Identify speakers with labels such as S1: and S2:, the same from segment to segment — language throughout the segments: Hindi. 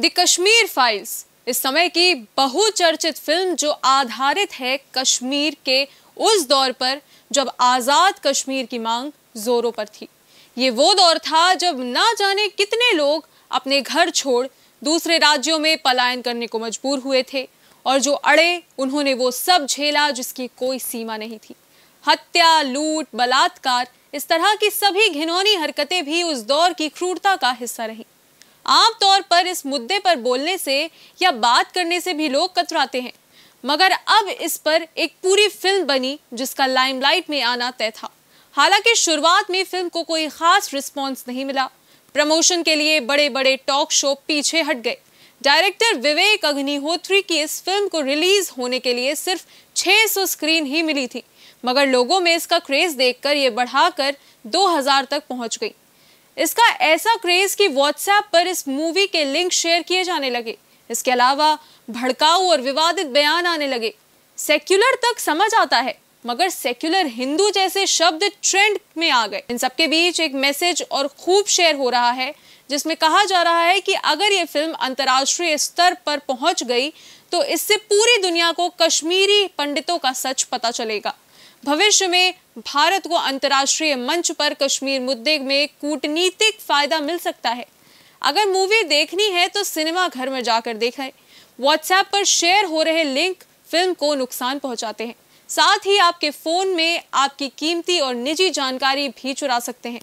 S1: द कश्मीर फाइल्स इस समय की बहुचर्चित फिल्म जो आधारित है कश्मीर के उस दौर पर जब आज़ाद कश्मीर की मांग जोरों पर थी ये वो दौर था जब ना जाने कितने लोग अपने घर छोड़ दूसरे राज्यों में पलायन करने को मजबूर हुए थे और जो अड़े उन्होंने वो सब झेला जिसकी कोई सीमा नहीं थी हत्या लूट बलात्कार इस तरह की सभी घिनौनी हरकतें भी उस दौर की क्रूरता का हिस्सा रही आमतौर पर इस मुद्दे पर बोलने से या बात करने से भी लोग कतराते हैं मगर अब इस पर एक पूरी फिल्म बनी जिसका लाइमलाइट में आना तय था हालांकि शुरुआत में फिल्म को कोई खास रिस्पॉन्स नहीं मिला प्रमोशन के लिए बड़े बड़े टॉक शो पीछे हट गए डायरेक्टर विवेक अग्निहोत्री की इस फिल्म को रिलीज होने के लिए सिर्फ 600 स्क्रीन ही मिली थी मगर लोगों में इसका क्रेज देखकर ये बढ़ाकर 2000 तक पहुंच गई इसका ऐसा क्रेज कि व्हाट्सएप पर इस मूवी के लिंक शेयर किए जाने लगे इसके अलावा भड़काऊ और विवादित बयान आने लगे सेक्युलर तक समझ आता है मगर सेक्युलर हिंदू जैसे शब्द ट्रेंड में आ गए इन सबके बीच एक मैसेज और खूब शेयर हो रहा है जिसमें कहा जा रहा है कि अगर ये फिल्म अंतर्राष्ट्रीय स्तर पर पहुंच गई तो इससे पूरी दुनिया को कश्मीरी पंडितों का सच पता चलेगा भविष्य में भारत को अंतर्राष्ट्रीय मंच पर कश्मीर मुद्दे में कूटनीतिक फायदा मिल सकता है अगर मूवी देखनी है तो सिनेमा घर में जाकर देखें व्हाट्सएप पर शेयर हो रहे लिंक फिल्म को नुकसान पहुंचाते हैं साथ ही आपके फोन में आपकी कीमती और निजी जानकारी भी चुरा सकते हैं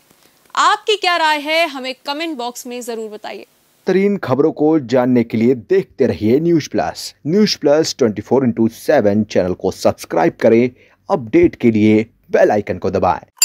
S1: आपकी क्या राय है हमें कमेंट बॉक्स में जरूर बताइए
S2: तरीन खबरों को जानने के लिए देखते रहिए news plus news plus twenty four into seven channel को सब्सक्राइब करें अपडेट के लिए बेल आइकन को दबाएं